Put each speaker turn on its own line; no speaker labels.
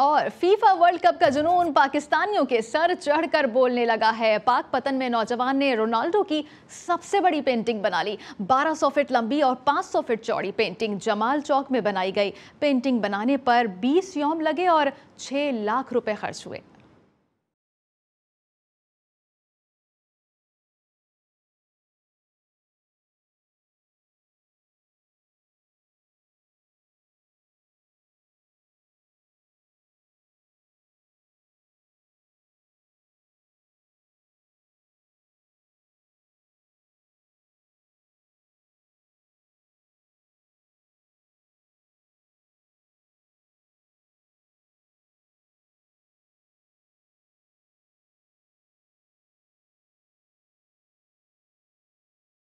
और FIFA world cup का जुनून पाकिस्तानियों के सर चढ़कर बोलने लगा है पाक पतन में नौजवान ने रोनाल्डो की सबसे बड़ी पेंटिंग बना ली 1200 फीट लंबी और 500 फीट चौड़ी पेंटिंग जमाल चौक में बनाई गई पेंटिंग बनाने पर 20 यौम लगे और 6 लाख रुपए खर्च हुए